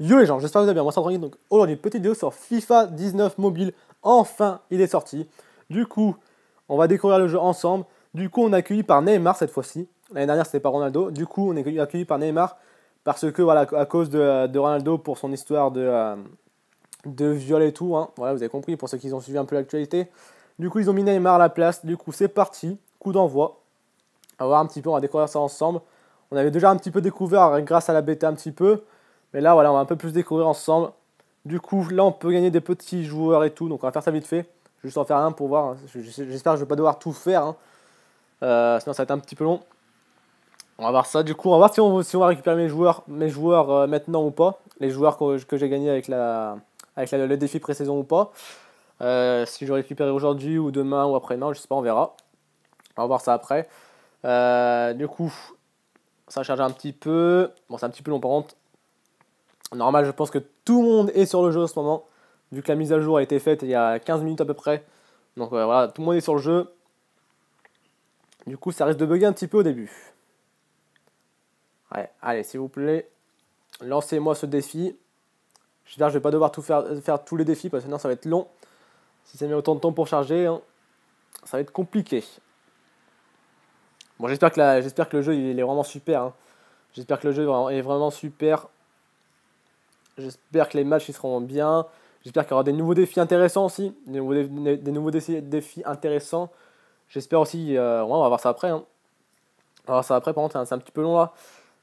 Yo les gens, j'espère que vous allez bien, moi c'est Antoine, donc aujourd'hui petite vidéo sur FIFA 19 mobile, enfin il est sorti. Du coup, on va découvrir le jeu ensemble, du coup on est accueilli par Neymar cette fois-ci, l'année dernière c'était pas Ronaldo, du coup on est accueilli par Neymar parce que voilà, à cause de, Ronaldo pour son histoire de, euh, de viol et tout, hein. voilà vous avez compris pour ceux qui ont suivi un peu l'actualité. Du coup ils ont mis Neymar à la place, du coup c'est parti, coup d'envoi, on va voir un petit peu, on va découvrir ça ensemble. On avait déjà un petit peu découvert hein, grâce à la bêta un petit peu, mais là, voilà, on va un peu plus découvrir ensemble. Du coup, là, on peut gagner des petits joueurs et tout. Donc, on va faire ça vite fait. Juste en faire un pour voir. J'espère que je ne vais pas devoir tout faire. Hein. Euh, sinon, ça va être un petit peu long. On va voir ça. Du coup, on va voir si on, si on va récupérer mes joueurs, mes joueurs euh, maintenant ou pas. Les joueurs que, j'ai gagnés avec, le défi pré-saison ou pas. Euh, si je récupère aujourd'hui ou demain ou après-demain, je sais pas, on verra. On va voir ça après. du coup, ça charge un petit peu. Bon, c'est un petit peu long par contre. Normal, je pense que tout le monde est sur le jeu en ce moment, vu que la mise à jour a été faite il y a 15 minutes à peu près. Donc voilà, tout le monde est sur le jeu. Du coup, ça risque de bugger un petit peu au début. Ouais, allez, s'il vous plaît, lancez-moi ce défi. J'espère que je vais pas devoir tout faire, faire tous les défis parce que sinon ça va être long. Si ça met autant de temps pour charger, hein, ça va être compliqué. Bon, j'espère que, que le jeu il est vraiment super. Hein. J'espère que le jeu est vraiment super. J'espère que les matchs ils seront bien. J'espère qu'il y aura des nouveaux défis intéressants aussi. Des nouveaux, défis, défis, intéressants. J'espère aussi. Euh, ouais, on va voir ça après. Hein. On va voir ça après, par contre, c'est un petit peu long là.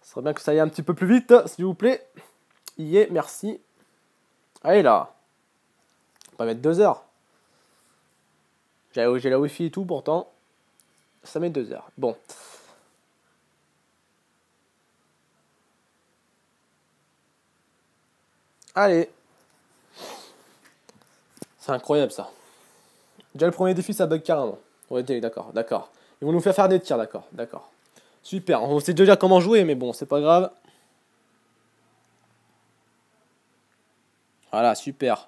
Ce serait bien que ça aille un petit peu plus vite, s'il vous plaît. Y est, merci. Allez là. On va mettre deux heures. J'ai la wifi et tout pourtant. Ça met deux heures. Bon. Allez. C'est incroyable ça. Déjà le premier défi ça bug carrément. Ouais d'accord, d'accord. Ils vont nous faire faire des tirs, d'accord, d'accord. Super, on sait déjà comment jouer, mais bon, c'est pas grave. Voilà, super.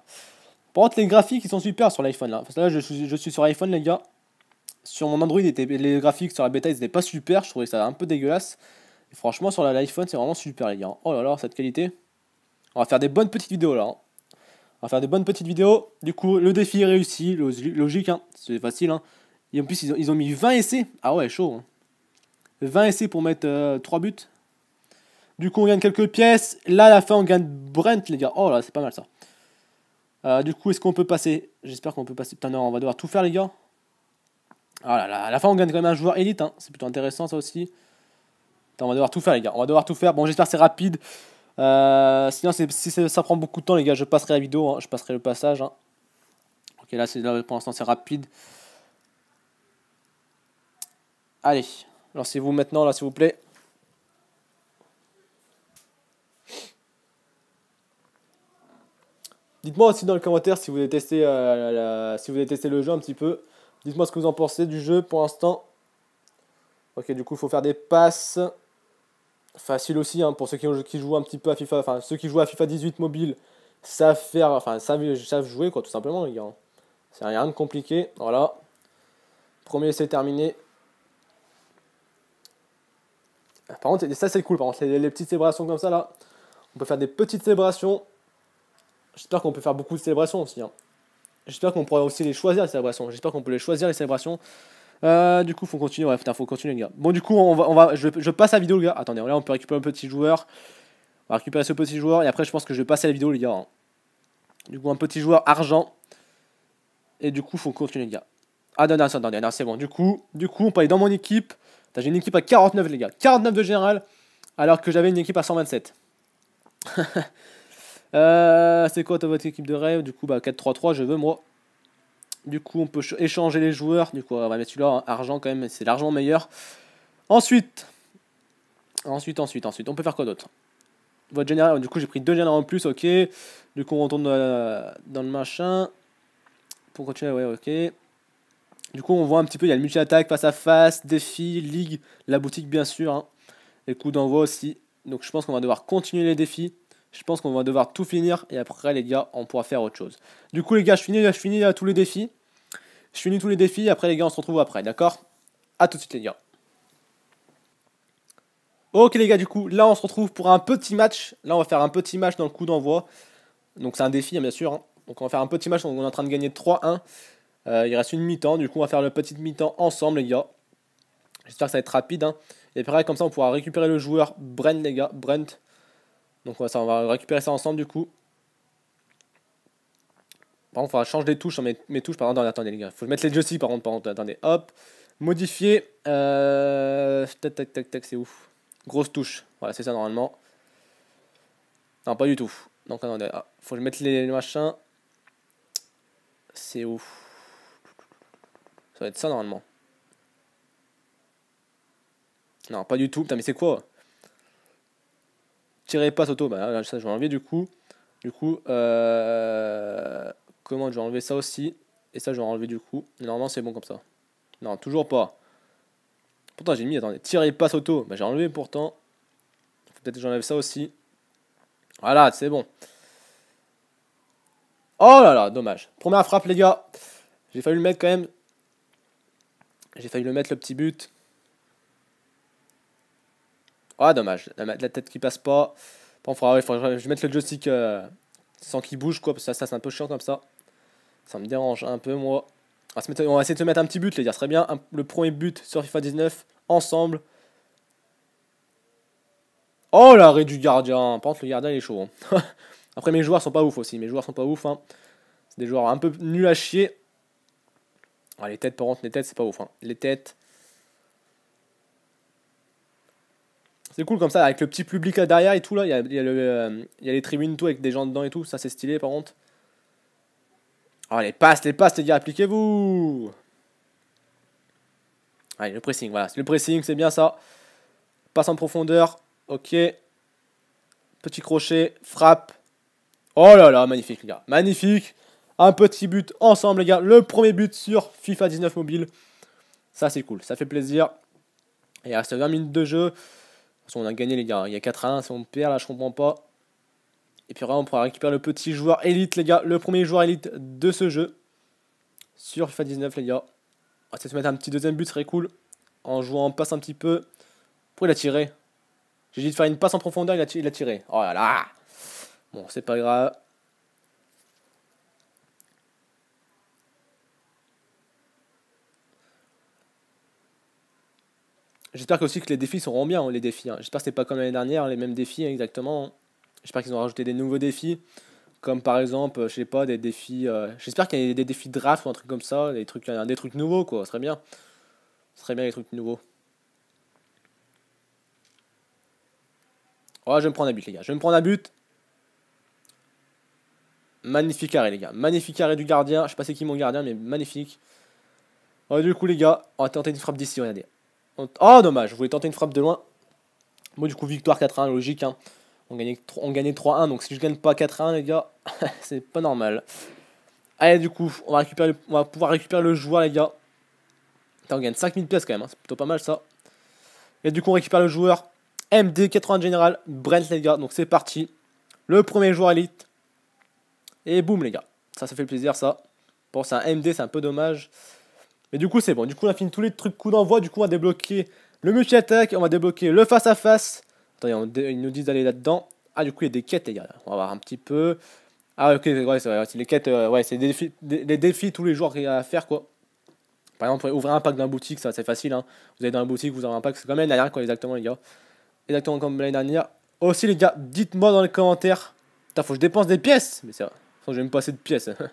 Par contre, les graphiques, ils sont super sur l'iPhone, là. Parce que là, je suis, sur iPhone, les gars. Sur mon Android, les graphiques sur la bêta, ils étaient pas super. Je trouvais ça un peu dégueulasse. franchement, sur l'iPhone, c'est vraiment super, les gars. Oh là là, cette qualité. On va faire des bonnes petites vidéos là. Hein. On va faire des bonnes petites vidéos. Du coup, le défi est réussi. Logique, hein. c'est facile. Hein. Et en plus, ils ont, mis 20 essais. Ah ouais, chaud. Hein. 20 essais pour mettre 3 euh, buts. Du coup, on gagne quelques pièces. Là, à la fin, on gagne Brent, les gars. Oh là, c'est pas mal ça. Euh, du coup, est-ce qu'on peut passer J'espère qu'on peut passer. Putain, non, on va devoir tout faire, les gars. Ah là à la fin, on gagne quand même un joueur élite. Hein. C'est plutôt intéressant, ça aussi. Putain, on va devoir tout faire, les gars. On va devoir tout faire. Bon, j'espère que c'est rapide. Euh, sinon, si ça prend beaucoup de temps, les gars, je passerai la vidéo, hein. je passerai le passage. Hein. Ok, là, pour l'instant, c'est rapide. Allez, lancez-vous maintenant, là, s'il vous plaît. Dites-moi aussi dans le commentaire si vous avez testé euh, si vous testé le jeu un petit peu. Dites-moi ce que vous en pensez du jeu pour l'instant. Ok, du coup, il faut faire des passes facile aussi hein, pour ceux qui, qui, jouent un petit peu à FIFA, enfin ceux qui jouent à FIFA 18 mobile savent faire, enfin savent, savent jouer quoi tout simplement les gars. Hein. C'est rien de compliqué, voilà. Premier c'est terminé. Ah, par contre, ça c'est cool, par contre, les, les, petites célébrations comme ça là, on peut faire des petites célébrations. J'espère qu'on peut faire beaucoup de célébrations aussi. Hein. J'espère qu'on pourra aussi les choisir les célébrations. J'espère qu'on peut les choisir les célébrations. Euh, du coup, faut continuer. Ouais, faut continuer, les gars. Bon, du coup, on va, on va, je, passe la vidéo, les gars. Attendez, là, on peut récupérer un petit joueur. On va récupérer ce petit joueur. Et après, je pense que je vais passer la vidéo, les gars. Hein. Du coup, un petit joueur argent. Et du coup, faut continuer, les gars. Ah non, non, c'est bon. Du coup, du coup, on peut aller dans mon équipe. J'ai une équipe à 49, les gars. 49 de général. Alors que j'avais une équipe à 127. Euh, c'est quoi ta votre équipe de rêve Du coup, bah 4-3-3, je veux moi. Du coup, on peut échanger les joueurs. Du coup, on va mettre celui-là hein. argent quand même. C'est l'argent meilleur. Ensuite, ensuite, ensuite, ensuite, on peut faire quoi d'autre Votre général, du coup, j'ai pris deux généraux en plus, ok. Du coup, on retourne dans le machin. Pour continuer, ouais, ok. Du coup, on voit un petit peu, il y a le multi-attaque, face à face, défi, ligue, la boutique, bien sûr. Les hein. Et d'envoi aussi. Donc, je pense qu'on va devoir continuer les défis. Je pense qu'on va devoir tout finir et après, les gars, on pourra faire autre chose. Du coup, les gars, je finis, je finis euh, tous les défis. Je finis tous les défis. Après, les gars, on se retrouve après, d'accord A tout de suite, les gars. Ok, les gars, du coup, là, on se retrouve pour un petit match. Là, on va faire un petit match dans le coup d'envoi. Donc, c'est un défi, hein, bien sûr. Hein. Donc, on va faire un petit match. On est en train de gagner 3-1. Euh, il reste une mi-temps. Du coup, on va faire le petit mi-temps ensemble, les gars. J'espère que ça va être rapide. Hein. Et après comme ça, on pourra récupérer le joueur Brent, les gars. Brent. Donc on ça, on va récupérer ça ensemble du coup. Par contre, il faudra changer les touches. Mes, mes touches, par contre, attendez les gars. faut mettre les joystick par contre, par contre. Attendez, hop. Modifier. Euh, tac, tac, tac, tac, c'est ouf. Grosse touche. Voilà, c'est ça normalement. Non, pas du tout. Donc attendez, ah, faut que je mette les, machins. C'est ouf. Ça va être ça normalement. Non, pas du tout. Putain, mais c'est quoi Tirez pas auto, bah, ça je vais enlever du coup. Du coup, euh, comment je vais enlever ça aussi. Et ça je vais enlever du coup. normalement c'est bon comme ça. Non, toujours pas. Pourtant j'ai mis, attendez, tirer pas auto Bah, j'ai enlevé pourtant. peut-être que j'enlève ça aussi. Voilà, c'est bon. Oh là là, dommage. Première frappe les gars. J'ai failli le mettre quand même. J'ai failli le mettre le petit but. Ah, dommage. La, tête qui passe pas. Bon, faudra, je mettre le joystick euh, sans qu'il bouge, quoi. Parce que ça, c'est un peu chiant comme ça. Ça me dérange un peu, moi. On va, essayer de se mettre un petit but, les gars. serait bien le premier but sur FIFA 19, ensemble. Oh, l'arrêt du gardien. Par contre, le gardien, il est chaud. Hein. Après, mes joueurs sont pas ouf aussi. Mes joueurs sont pas ouf. Hein. C'est des joueurs un peu nuls à chier. Ah, les têtes, par contre, les têtes, c'est pas ouf. Hein. Les têtes. c'est cool comme ça, avec le petit public là derrière et tout, là, il y a, euh, les tribunes tout avec des gens dedans et tout, ça c'est stylé par contre. Oh les passes, les passes, les gars, appliquez-vous Allez, le pressing, voilà, le pressing, c'est bien ça. Passe en profondeur, ok. Petit crochet, frappe. Oh là là, magnifique les gars, magnifique Un petit but ensemble les gars, le premier but sur FIFA 19 mobile. Ça c'est cool, ça fait plaisir. Il reste 20 minutes de jeu on a gagné les gars. Il y a 4 à 1. Si on perd là, je comprends pas. Et puis là, on pourra récupérer le petit joueur élite, les gars. Le premier joueur élite de ce jeu. Sur FIFA 19, les gars. On va essayer de se mettre un petit deuxième but, ce serait cool. En jouant en passe un petit peu. Pour il a tiré J'ai dit de faire une passe en profondeur, il il a tiré. Oh là là Bon, c'est pas grave. J'espère aussi que les défis seront bien, les défis. Hein. J'espère que c'est pas comme l'année dernière, les mêmes défis exactement. J'espère qu'ils ont rajouté des nouveaux défis, comme par exemple, euh, je sais pas, des défis. Euh, j'espère qu'il y a des défis draft ou un truc comme ça, des trucs, euh, des trucs nouveaux quoi, ce serait bien. Ce serait bien les trucs nouveaux. Oh, je vais me prendre un but, les gars. Je vais me prendre un but. Magnifique arrêt, les gars. Magnifique arrêt du gardien. Je sais pas c'est qui mon gardien, mais magnifique. du coup, les gars, on va tenter une frappe d'ici, regardez. Oh, dommage, je voulais tenter une frappe de loin. Bon, du coup, victoire 4-1, logique. Hein. On gagnait, 3-1, donc si je gagne pas 4-1, les gars, c'est pas normal. Allez, du coup, on va, récupérer pouvoir récupérer le joueur, les gars. on gagne 5000 pièces quand même, hein, c'est plutôt pas mal ça. Et du coup, on récupère le joueur MD80 général, Brent, les gars. Donc c'est parti. Le premier joueur élite. Et boum, les gars. Ça, ça fait plaisir, ça. Bon, c'est un MD, c'est un peu dommage. Mais du coup, c'est bon. Du coup, on a fini tous les trucs coup d'envoi. Du coup, on va débloquer le multi-attaque. On va débloquer le face-à-face. Attendez, ils nous disent d'aller là-dedans. Ah, du coup, il y a des quêtes, les gars. On va voir un petit peu. Ah, ok, ouais, c'est les quêtes. Euh, ouais, c'est des défis, défis tous les jours qu'il y a à faire, quoi. Par exemple, ouvrir un pack dans la boutique, ça c'est facile. Hein. Vous allez dans la boutique, vous avez un pack. C'est comme l'année dernière, quoi, exactement, les gars. Exactement comme l'année dernière. Aussi, les gars, dites-moi dans les commentaires. Putain, faut que je dépense des pièces. Mais c'est ça, je vais me passer de pièces. Hein.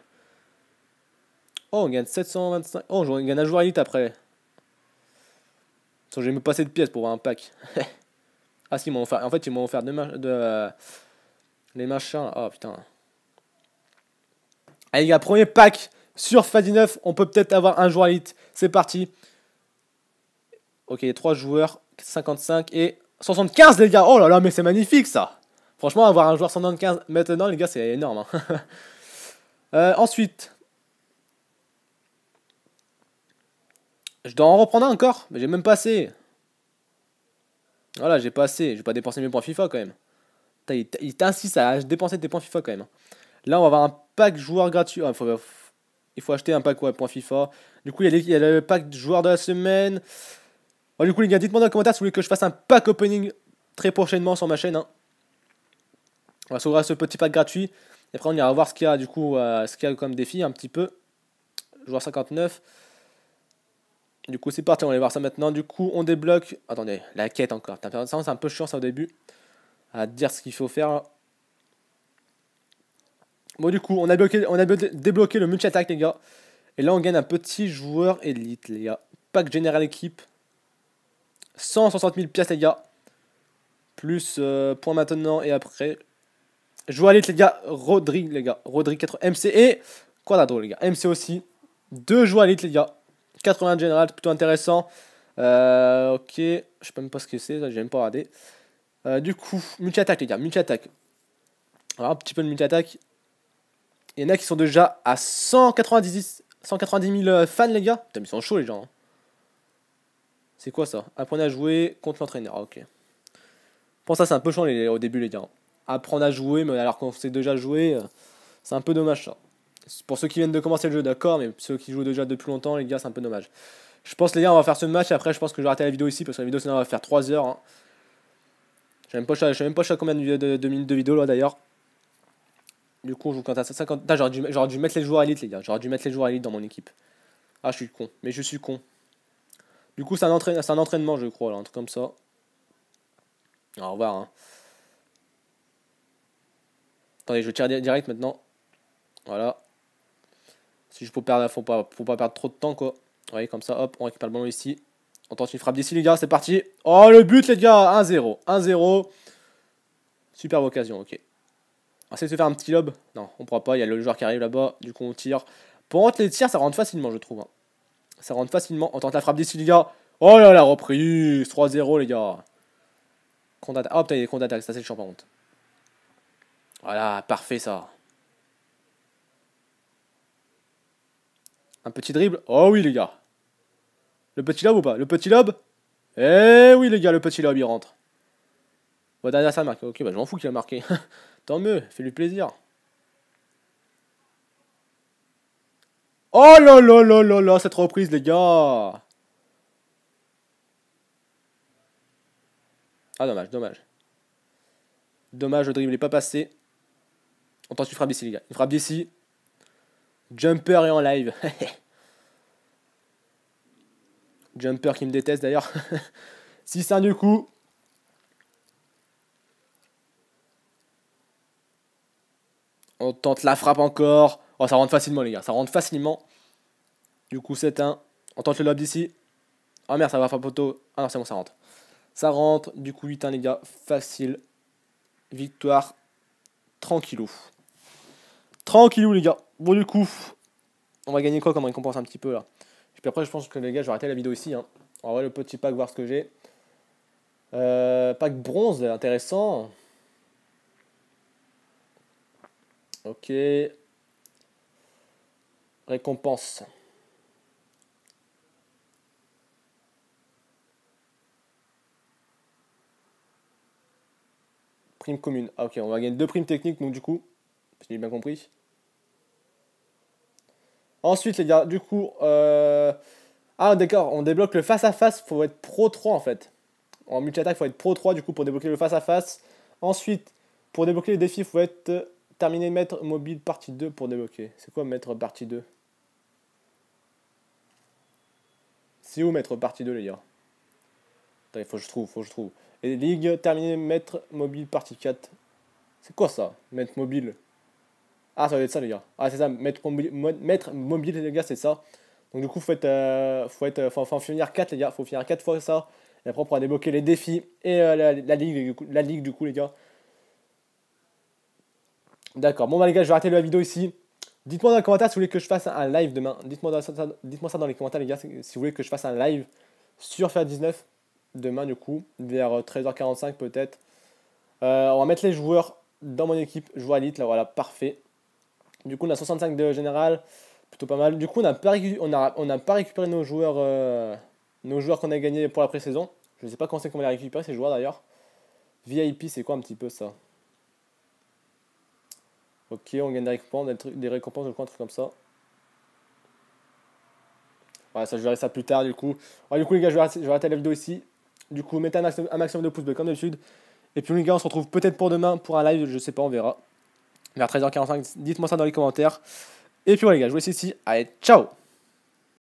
Oh, on gagne 725. Oh, on gagne un joueur élite après. Je vais me passer de pièces pour avoir un pack. ah si, ils m'ont offert. En fait, ils m'ont offert deux de, euh, les machins. Oh putain. Allez les gars, premier pack sur Fadi 9. On peut peut-être avoir un joueur élite. C'est parti. Ok, 3 joueurs, 55 et 75 les gars. Oh là là, mais c'est magnifique ça. Franchement, avoir un joueur 75 maintenant les gars, c'est énorme. Hein. Euh, ensuite, Je dois en reprendre un encore, mais j'ai même pas assez. Voilà, j'ai pas assez. J'ai pas dépensé mes points FIFA quand même. Il t'insiste à dépenser tes points FIFA quand même. Hein. Là, on va avoir un pack joueur gratuit. Ah, il faut acheter un pack ouais, FIFA. Du coup, il y, a le pack joueur de la semaine. Oh, du coup, les gars, dites-moi dans les commentaires si vous voulez que je fasse un pack opening très prochainement sur ma chaîne. Hein. On va s'ouvrir ce petit pack gratuit. Et après, on ira voir ce qu'il y a, du coup, euh, ce qu'il y a comme défi un petit peu. Joueur 59. Du coup, c'est parti, on va aller voir ça maintenant. Du coup, on débloque. Attendez, la quête encore. C'est un peu chiant ça au début. À dire ce qu'il faut faire. Bon, du coup, on a, bloqué, on a débloqué le multi-attaque, les gars. Et là, on gagne un petit joueur élite, les gars. Pack général équipe. 160 000 pièces les gars. Plus euh, points point maintenant et après. Joueur élite, les gars. Rodri, les gars. Rodri 4 MC et Quadrado, les gars. MC aussi. Deux joueurs élite les gars. 80 de général, plutôt intéressant. Euh, ok, je sais même pas ce que c'est, j'ai même pas regardé. Euh, du coup, multi-attaque, les gars, multi-attaque. Alors, un petit peu de multi-attaque. Il y en a qui sont déjà à 190, 000 euh, fans, les gars. Putain, mais ils sont chauds, les gens. Hein. C'est quoi ça Apprendre à jouer contre l'entraîneur. Ah, ok. Pour ça, c'est un peu chiant au début, les gars. Hein. Apprendre à jouer, mais alors qu'on sait déjà jouer, c'est un peu dommage ça pour ceux qui viennent de commencer le jeu, d'accord, mais ceux qui jouent déjà depuis longtemps, les gars, c'est un peu dommage. Je pense, les gars, on va faire ce match après, je pense que je vais arrêter la vidéo ici parce que la vidéo, sinon, va faire 3 heures. Hein. Je ne sais même pas je combien de, minutes de vidéo là d'ailleurs. Du coup, je joue quand à 50. J'aurais dû, mettre les joueurs élites, les gars. J'aurais dû mettre les joueurs élites dans mon équipe. Ah, je suis con. Mais je suis con. Du coup, c'est un, entraîne, un entraînement, je crois, là, un truc comme ça. Au ah, revoir. Hein. Attendez, je tire direct maintenant. Voilà perdre, faut pas, faut pas perdre trop de temps quoi. voyez comme ça, hop, on récupère le ballon ici. On tente une frappe d'ici, les gars, c'est parti. Oh, le but, les gars 1-0, 1-0. Superbe occasion, ok. On essaie de se faire un petit lob. Non, on pourra pas, il y a le joueur qui arrive là-bas, du coup on tire. Pour entre les tirs, ça rentre facilement, je trouve. Hein. Ça rentre facilement. On tente la frappe d'ici, les gars. Oh là la reprise 3-0, les gars. Contre oh, putain, il est contre attaque, ça c'est le champ par contre. Voilà, parfait ça. Un petit dribble Oh oui, les gars. Le petit lob ou pas Le petit lob Eh oui, les gars, le petit lob il rentre. Bon, derrière, ça marque. Ok, bah, je m'en fous qu'il a marqué. Tant mieux, fais-lui plaisir. Oh là là là là là, cette reprise, les gars Ah, dommage, dommage. Dommage, le dribble n'est pas passé. On tente une frappe d'ici, les gars. Une frappe d'ici. Jumper est en live. Jumper qui me déteste d'ailleurs. 6-1 du coup. On tente la frappe encore. Oh, ça rentre facilement, les gars. Ça rentre facilement. Du coup, 7-1. On tente le lob d'ici. Oh merde, ça va faire poteau. Ah non, c'est bon, ça rentre. Ça rentre. Du coup, 8-1, les gars. Facile. Victoire. Tranquillou. Tranquillou, les gars. Bon, du coup, on va gagner quoi comme récompense un petit peu là puis après, je pense que les gars, je vais arrêter la vidéo ici. On va voir le petit pack, voir ce que j'ai. Euh, pack bronze, intéressant. Ok. Récompense. Prime commune. Ah ok, on va gagner deux primes techniques, donc du coup, j'ai bien compris. Ensuite, les gars, du coup. Euh... Ah, d'accord, on débloque le face-à-face. Faut être pro 3 en fait. En multi-attaque, faut être pro 3 du coup pour débloquer le face-à-face. Ensuite, pour débloquer les défis, faut être euh, terminé maître mobile partie 2 pour débloquer. C'est quoi maître partie 2 C'est où maître partie 2, les gars Attends, il faut que je trouve, faut que je trouve. Et ligue terminé maître mobile partie 4. C'est quoi ça Maître mobile ah, ça va être ça, les gars. Ah, c'est ça, mettre mobile, les gars, c'est ça. Donc, du coup, faut euh, faut être, euh, finir 4, les gars. Faut finir 4 fois ça. Et après, on pourra débloquer les défis et euh, la, ligue, du coup, la ligue, du coup, les gars. D'accord. Bon, bah, les gars, je vais arrêter la vidéo ici. Dites-moi dans les commentaires si vous voulez que je fasse un live demain. Dites-moi ça, ça dans les commentaires, les gars, si vous voulez que je fasse un live sur FIFA 19 demain, du coup, vers 13h45 peut-être. on va mettre les joueurs dans mon équipe, joueurs élite, là, voilà, parfait. Du coup, on a 65 de général, plutôt pas mal. Du coup, on n'a pas, on a, on pas récupéré nos joueurs, euh, nos joueurs qu'on a gagnés pour la pré-saison. Je sais pas quand c'est qu'on va les récupérer, ces joueurs d'ailleurs. VIP, c'est quoi un petit peu ça Ok, on gagne des récompenses, des récompenses, je crois, un truc comme ça. Ouais, ça, je verrai ça plus tard, du coup. Ouais, du coup, les gars, je vais arrêter, je vais la vidéo ici. Du coup, mettez un maximum, un maximum de pouces bleus, comme d'habitude. Et puis, les gars, on se retrouve peut-être pour demain pour un live, je sais pas, on verra vers 13h45. Dites-moi ça dans les commentaires. Et puis voilà, les gars, je vous laisse ici. Allez, ciao